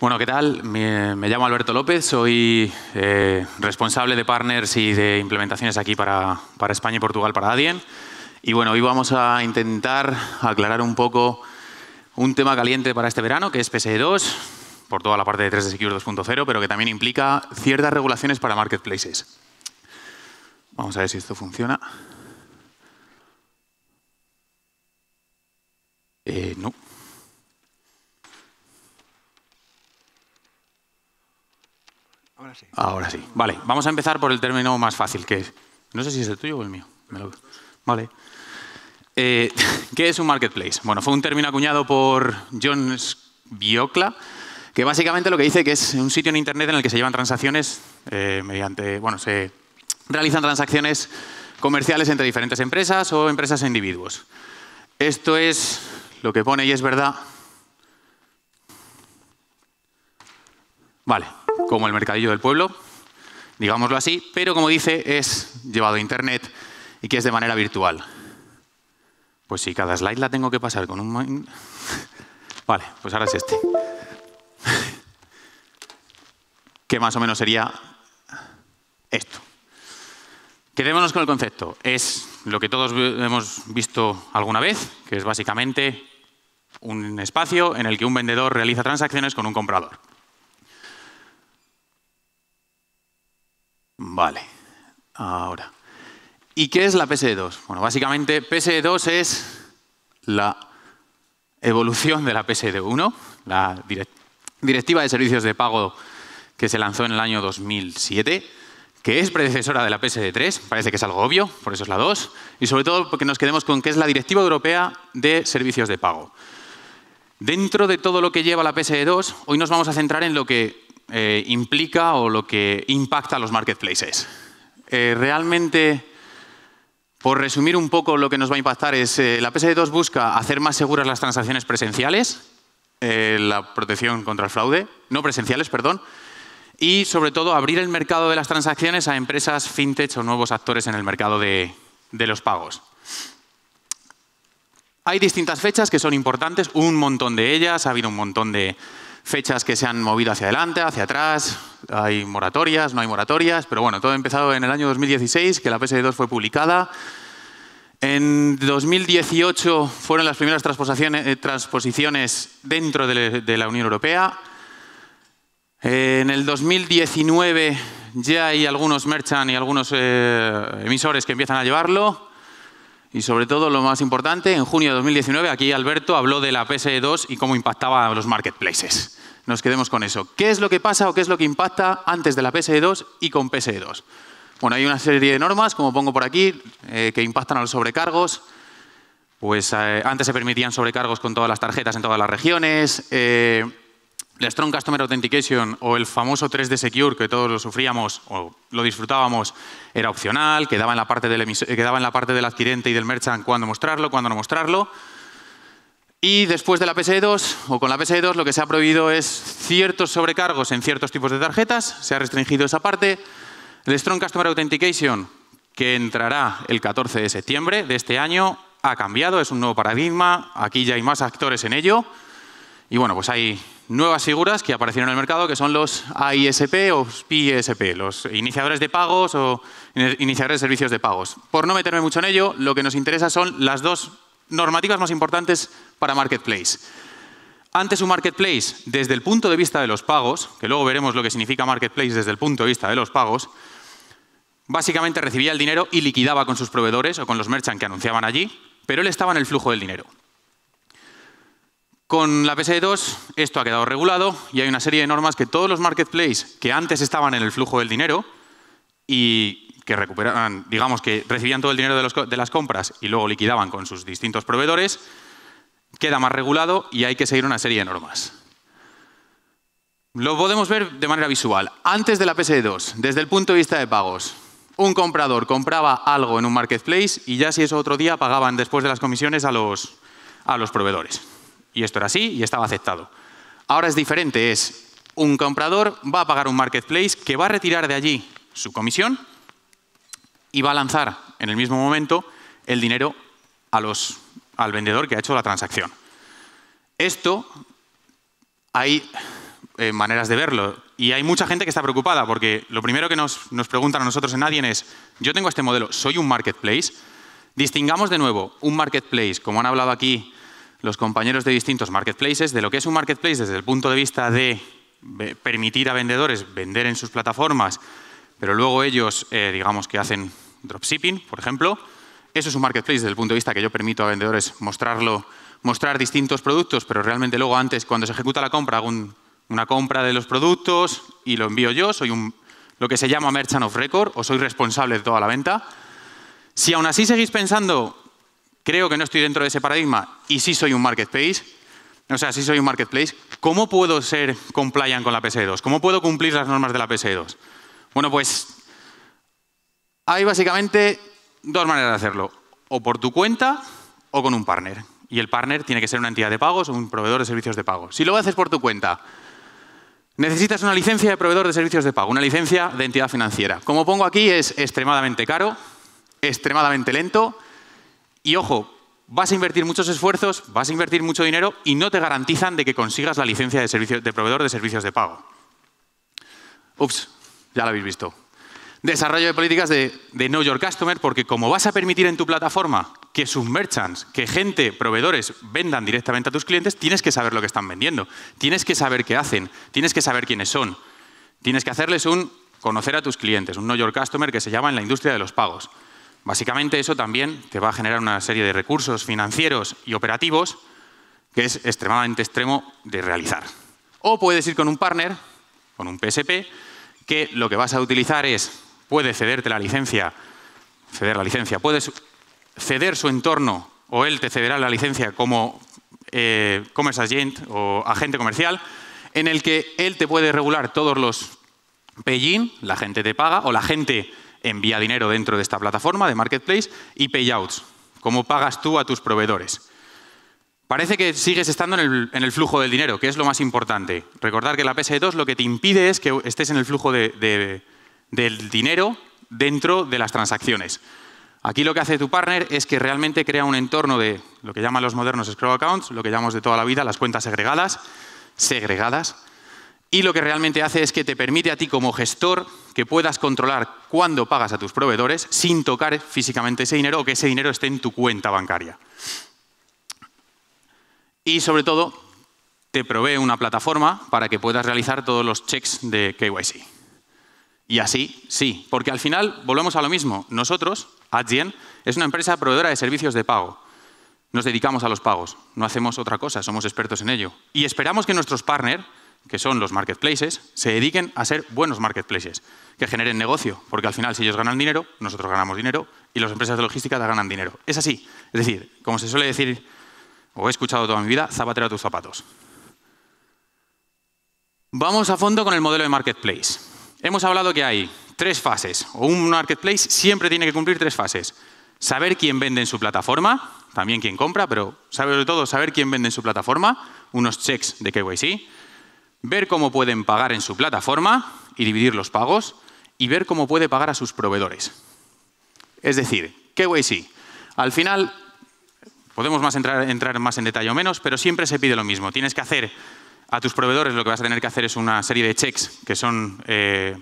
Bueno, ¿qué tal? Me, llamo Alberto López, soy eh, responsable de partners y de implementaciones aquí para, España y Portugal, para Adyen. Y bueno, hoy vamos a intentar aclarar un poco un tema caliente para este verano, que es PSE2, por toda la parte de 3 de Secure 2.0, pero que también implica ciertas regulaciones para marketplaces. Vamos a ver si esto funciona. Eh, no. Ahora sí. Vale, vamos a empezar por el término más fácil, que es... No sé si es el tuyo o el mío. Vale. Eh, ¿Qué es un marketplace? Bueno, fue un término acuñado por John Biocla, que básicamente lo que dice que es un sitio en Internet en el que se llevan transacciones eh, mediante... Bueno, se realizan transacciones comerciales entre diferentes empresas o empresas e individuos. Esto es lo que pone y es verdad. Vale, como el mercadillo del pueblo, digámoslo así, pero como dice, es llevado a Internet y que es de manera virtual. Pues sí, cada slide la tengo que pasar con un... Vale, pues ahora es este. que más o menos sería esto. Quedémonos con el concepto. Es lo que todos hemos visto alguna vez, que es básicamente un espacio en el que un vendedor realiza transacciones con un comprador. Vale, ahora. ¿Y qué es la PSD2? E bueno, básicamente PSD2 e es la evolución de la PSD1, e la Directiva de Servicios de Pago que se lanzó en el año 2007, que es predecesora de la PSD3, parece que es algo obvio, por eso es la 2, y sobre todo porque nos quedemos con que es la Directiva Europea de Servicios de Pago. Dentro de todo lo que lleva la PSD2, hoy nos vamos a centrar en lo que eh, implica o lo que impacta a los marketplaces. Eh, realmente, por resumir un poco lo que nos va a impactar, es eh, la PSD2 e busca hacer más seguras las transacciones presenciales, la protección contra el fraude, no presenciales, perdón, y sobre todo abrir el mercado de las transacciones a empresas fintech o nuevos actores en el mercado de los pagos. Hay distintas fechas que son importantes, un montón de ellas, ha habido un montón de, fechas que se han movido hacia adelante, hacia atrás, hay moratorias, no hay moratorias, pero bueno, todo ha empezado en el año 2016, que la PSD2 e fue publicada. En 2018 fueron las primeras eh, transposiciones dentro de la Unión Europea. En el 2019 ya hay algunos merchants y algunos eh, emisores que empiezan a llevarlo. Y sobre todo, lo más importante, en junio de 2019, aquí Alberto habló de la PSE2 y cómo impactaba a los marketplaces. Nos quedemos con eso. ¿Qué es lo que pasa o qué es lo que impacta antes de la PSE2 y con PSE2? Bueno, hay una serie de normas, como pongo por aquí, eh, que impactan a los sobrecargos. Pues eh, antes se permitían sobrecargos con todas las tarjetas en todas las regiones. Eh, la Strong Customer Authentication o el famoso 3D Secure que todos lo sufríamos o lo disfrutábamos era opcional, quedaba en la parte del, quedaba adquirente y del merchant cuándo mostrarlo, cuándo no mostrarlo. Y después de la PSE2 o con la PSE2 lo que se ha prohibido es ciertos sobrecargos en ciertos tipos de tarjetas, se ha restringido esa parte. El Strong Customer Authentication, que entrará el 14 de septiembre de este año, ha cambiado, es un nuevo paradigma, aquí ya hay más actores en ello. Y bueno, pues hay nuevas figuras que aparecieron en el mercado, que son los AISP o PISP, los iniciadores de pagos o iniciadores de servicios de pagos. Por no meterme mucho en ello, lo que nos interesa son las dos normativas más importantes para Marketplace. Antes un Marketplace, desde el punto de vista de los pagos, que luego veremos lo que significa Marketplace desde el punto de vista de los pagos, básicamente recibía el dinero y liquidaba con sus proveedores o con los merchants que anunciaban allí, pero él estaba en el flujo del dinero. Con la PSD2 esto ha quedado regulado y hay una serie de normas que todos los marketplaces que antes estaban en el flujo del dinero y que recuperaban, digamos que recibían todo el dinero de, las compras y luego liquidaban con sus distintos proveedores, queda más regulado y hay que seguir una serie de normas. Lo podemos ver de manera visual. Antes de la PSD2, desde el punto de vista de pagos, un comprador compraba algo en un marketplace y ya si eso otro día pagaban después de las comisiones a los proveedores y esto era así y estaba aceptado. Ahora es diferente, es un comprador va a pagar un marketplace que va a retirar de allí su comisión y va a lanzar en el mismo momento el dinero al vendedor que ha hecho la transacción. Esto hay eh, maneras de verlo y hay mucha gente que está preocupada porque lo primero que nos, nos preguntan a nosotros en Nadie es, yo tengo este modelo, ¿soy un marketplace? Distingamos de nuevo un marketplace, como han hablado aquí los compañeros de distintos marketplaces de lo que es un marketplace desde el punto de vista de permitir a vendedores vender en sus plataformas, pero luego ellos, eh, digamos que hacen dropshipping, por ejemplo. Eso es un marketplace desde el punto de vista que yo permito a vendedores mostrarlo, mostrar distintos productos, pero realmente luego antes, cuando se ejecuta la compra, hago una compra de los productos y lo envío yo. Soy un, lo que se llama merchant of record o soy responsable de toda la venta. Si aún así seguís pensando creo que no estoy dentro de ese paradigma y sí soy un marketplace, o sea, sí soy un marketplace, ¿cómo puedo ser compliant con la PSE2? ¿Cómo puedo cumplir las normas de la PSE2? Bueno, pues hay básicamente dos maneras de hacerlo, o por tu cuenta o con un partner. Y el partner tiene que ser una entidad de pagos o un proveedor de servicios de pago. Si lo haces por tu cuenta, necesitas una licencia de proveedor de servicios de pago, una licencia de entidad financiera. Como pongo aquí, es extremadamente caro, extremadamente lento y ojo, vas a invertir muchos esfuerzos, vas a invertir mucho dinero y no te garantizan de que consigas la licencia de, proveedor de servicios de pago. Ups, ya lo habéis visto. Desarrollo de políticas de, de Know Your Customer, porque como vas a permitir en tu plataforma que submerchants, que gente, proveedores, vendan directamente a tus clientes, tienes que saber lo que están vendiendo, tienes que saber qué hacen, tienes que saber quiénes son, tienes que hacerles un conocer a tus clientes, un Know Your Customer que se llama en la industria de los pagos. Básicamente eso también te va a generar una serie de recursos financieros y operativos que es extremadamente extremo de realizar. O puedes ir con un partner, con un PSP, que lo que vas a utilizar es, puede cederte la licencia, ceder la licencia, puedes ceder su entorno o él te cederá la licencia como eh, commerce agent o agente comercial, en el que él te puede regular todos los pay la gente te paga o la gente envía dinero dentro de esta plataforma de Marketplace y payouts, cómo pagas tú a tus proveedores. Parece que sigues estando en el, flujo del dinero, que es lo más importante. Recordar que la PS2 lo que te impide es que estés en el flujo del dinero dentro de las transacciones. Aquí lo que hace tu partner es que realmente crea un entorno de lo que llaman los modernos escrow accounts, lo que llamamos de toda la vida las cuentas segregadas, segregadas, y lo que realmente hace es que te permite a ti como gestor que puedas controlar cuándo pagas a tus proveedores sin tocar físicamente ese dinero o que ese dinero esté en tu cuenta bancaria. Y sobre todo, te provee una plataforma para que puedas realizar todos los checks de KYC. Y así, sí, porque al final volvemos a lo mismo. Nosotros, Adyen, es una empresa proveedora de servicios de pago. Nos dedicamos a los pagos, no hacemos otra cosa, somos expertos en ello. Y esperamos que nuestros partners que son los marketplaces, se dediquen a ser buenos marketplaces, que generen negocio, porque al final si ellos ganan dinero, nosotros ganamos dinero y las empresas de logística ganan dinero. Es así. Es decir, como se suele decir, o he escuchado toda mi vida, zapatera tus zapatos. Vamos a fondo con el modelo de marketplace. Hemos hablado que hay tres fases, o un marketplace siempre tiene que cumplir tres fases. Saber quién vende en su plataforma, también quién compra, pero sobre todo saber quién vende en su plataforma, unos checks de KYC, ver cómo pueden pagar en su plataforma y dividir los pagos, y ver cómo puede pagar a sus proveedores. Es decir, sí. Al final, podemos más entrar, más en detalle o menos, pero siempre se pide lo mismo. Tienes que hacer a tus proveedores, lo que vas a tener que hacer es una serie de checks, que son eh,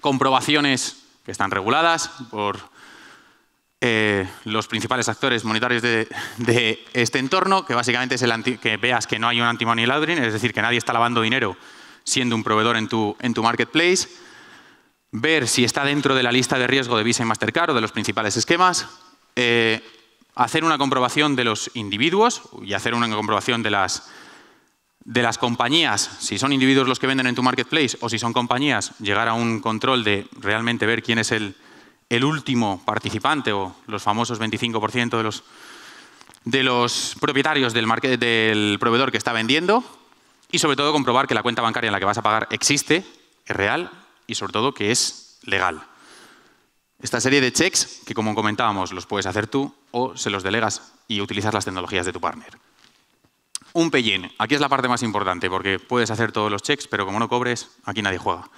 comprobaciones que están reguladas por eh, los principales actores monetarios de, este entorno, que básicamente es el que veas que no hay un anti-money laundering, es decir, que nadie está lavando dinero siendo un proveedor en tu, en tu marketplace, ver si está dentro de la lista de riesgo de Visa y Mastercard o de los principales esquemas, eh, hacer una comprobación de los individuos y hacer una comprobación de las, de las compañías, si son individuos los que venden en tu marketplace o si son compañías, llegar a un control de realmente ver quién es el, el último participante o los famosos 25% de los, de los propietarios del, proveedor que está vendiendo y sobre todo comprobar que la cuenta bancaria en la que vas a pagar existe, es real y sobre todo que es legal. Esta serie de checks, que como comentábamos, los puedes hacer tú o se los delegas y utilizas las tecnologías de tu partner. Un pellín. Aquí es la parte más importante porque puedes hacer todos los checks, pero como no cobres, aquí nadie juega.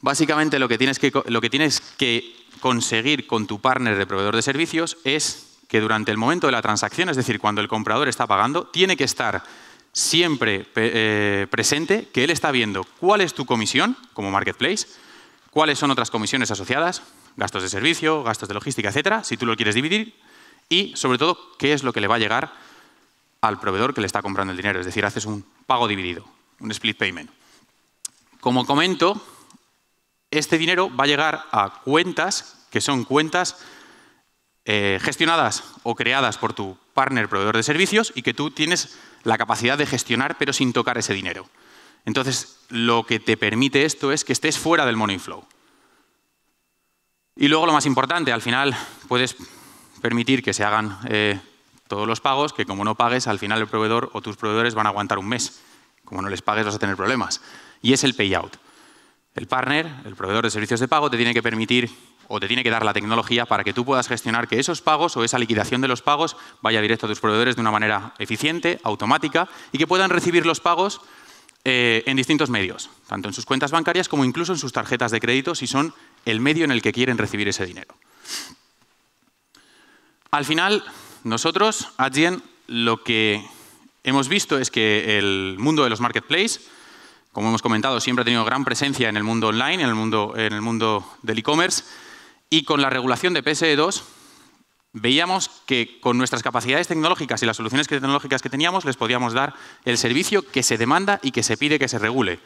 Básicamente lo que, tienes que, conseguir con tu partner de proveedor de servicios es que durante el momento de la transacción, es decir, cuando el comprador está pagando, tiene que estar siempre eh, presente que él está viendo cuál es tu comisión como marketplace, cuáles son otras comisiones asociadas, gastos de servicio, gastos de logística, etcétera, si tú lo quieres dividir, y sobre todo qué es lo que le va a llegar al proveedor que le está comprando el dinero. Es decir, haces un pago dividido, un split payment. Como comento, este dinero va a llegar a cuentas, que son cuentas eh, gestionadas o creadas por tu partner proveedor de servicios y que tú tienes la capacidad de gestionar pero sin tocar ese dinero. Entonces, lo que te permite esto es que estés fuera del money flow. Y luego lo más importante, al final puedes permitir que se hagan eh, todos los pagos, que como no pagues, al final el proveedor o tus proveedores van a aguantar un mes. Como no les pagues vas a tener problemas. Y es el payout. El partner, el proveedor de servicios de pago, te tiene que permitir o te tiene que dar la tecnología para que tú puedas gestionar que esos pagos o esa liquidación de los pagos vaya directo a tus proveedores de una manera eficiente, automática y que puedan recibir los pagos eh, en distintos medios, tanto en sus cuentas bancarias como incluso en sus tarjetas de crédito si son el medio en el que quieren recibir ese dinero. Al final, nosotros, Adyen, lo que hemos visto es que el mundo de los marketplaces como hemos comentado, siempre ha tenido gran presencia en el mundo online, en el mundo, en el mundo del e-commerce, y con la regulación de PSE2 veíamos que con nuestras capacidades tecnológicas y las soluciones tecnológicas que teníamos les podíamos dar el servicio que se demanda y que se pide que se regule.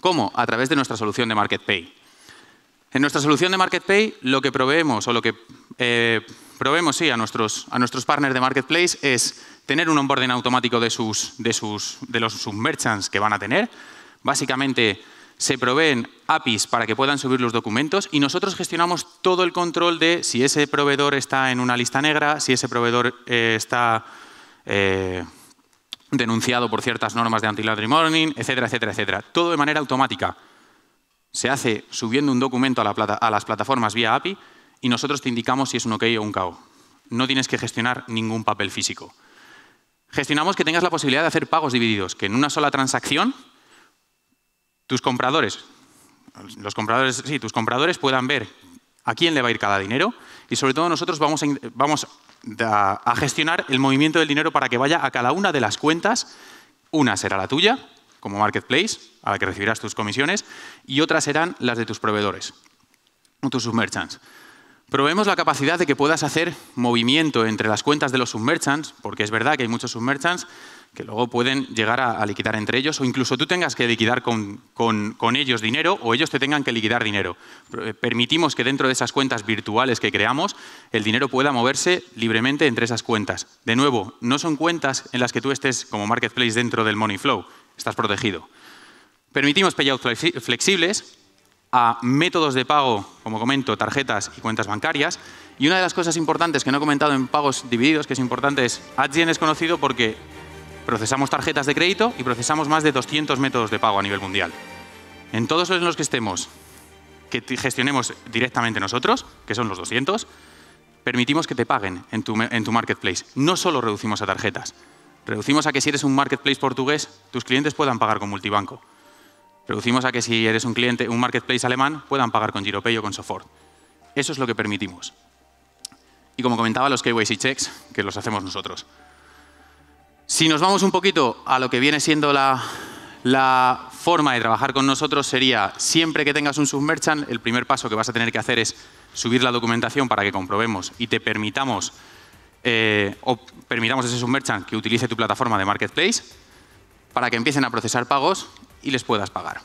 ¿Cómo? A través de nuestra solución de MarketPay. En nuestra solución de MarketPay lo que proveemos o lo que eh, proveemos sí, a, nuestros, partners de Marketplace es tener un onboarding automático de, de, de los submerchants que van a tener, Básicamente se proveen APIs para que puedan subir los documentos y nosotros gestionamos todo el control de si ese proveedor está en una lista negra, si ese proveedor eh, está eh, denunciado por ciertas normas de anti morning, etcétera, etcétera, etcétera. Todo de manera automática. Se hace subiendo un documento a, a las plataformas vía API y nosotros te indicamos si es un OK o un KO. No tienes que gestionar ningún papel físico. Gestionamos que tengas la posibilidad de hacer pagos divididos, que en una sola transacción tus compradores, los compradores, sí, tus compradores puedan ver a quién le va a ir cada dinero y sobre todo nosotros vamos a, gestionar el movimiento del dinero para que vaya a cada una de las cuentas. Una será la tuya, como marketplace, a la que recibirás tus comisiones, y otras serán las de tus proveedores tus submerchants. Probemos la capacidad de que puedas hacer movimiento entre las cuentas de los submerchants, porque es verdad que hay muchos submerchants que luego pueden llegar a, liquidar entre ellos o incluso tú tengas que liquidar con, ellos dinero o ellos te tengan que liquidar dinero. Eh, permitimos que dentro de esas cuentas virtuales que creamos el dinero pueda moverse libremente entre esas cuentas. De nuevo, no son cuentas en las que tú estés como marketplace dentro del money flow, estás protegido. Permitimos payouts flexibles a métodos de pago, como comento, tarjetas y cuentas bancarias. Y una de las cosas importantes que no he comentado en pagos divididos, que es importante, es Adyen es conocido porque procesamos tarjetas de crédito y procesamos más de 200 métodos de pago a nivel mundial. En todos en los que estemos, que gestionemos directamente nosotros, que son los 200, permitimos que te paguen en tu, marketplace. No solo reducimos a tarjetas, reducimos a que si eres un marketplace portugués, tus clientes puedan pagar con multibanco. Reducimos a que si eres un cliente, un marketplace alemán, puedan pagar con GiroPay o con Sofort. Eso es lo que permitimos. Y como comentaba, los KYC checks, que los hacemos nosotros. Si nos vamos un poquito a lo que viene siendo la, forma de trabajar con nosotros sería, siempre que tengas un submerchant, el primer paso que vas a tener que hacer es subir la documentación para que comprobemos y te permitamos, eh, o permitamos ese submerchant que utilice tu plataforma de Marketplace para que empiecen a procesar pagos y les puedas pagar.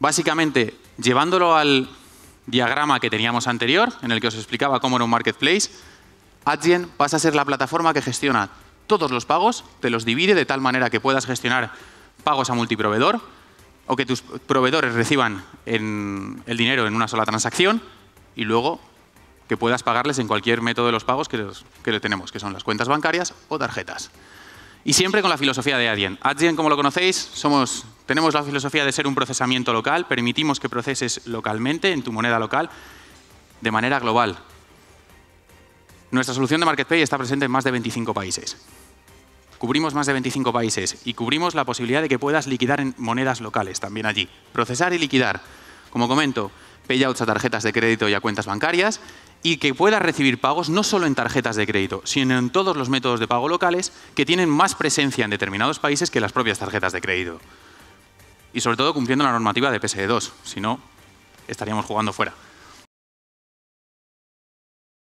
Básicamente, llevándolo al diagrama que teníamos anterior, en el que os explicaba cómo era un Marketplace, Adyen pasa a ser la plataforma que gestiona todos los pagos, te los divide de tal manera que puedas gestionar pagos a multiproveedor o que tus proveedores reciban el dinero en una sola transacción y luego que puedas pagarles en cualquier método de los pagos que, tenemos, que son las cuentas bancarias o tarjetas. Y siempre con la filosofía de Adyen. Adyen, como lo conocéis, somos, tenemos la filosofía de ser un procesamiento local, permitimos que proceses localmente, en tu moneda local, de manera global, nuestra solución de MarketPay está presente en más de 25 países. Cubrimos más de 25 países y cubrimos la posibilidad de que puedas liquidar en monedas locales también allí. Procesar y liquidar, como comento, payouts a tarjetas de crédito y a cuentas bancarias y que puedas recibir pagos no solo en tarjetas de crédito, sino en todos los métodos de pago locales que tienen más presencia en determinados países que las propias tarjetas de crédito. Y sobre todo cumpliendo la normativa de PSD2, e si no, estaríamos jugando fuera.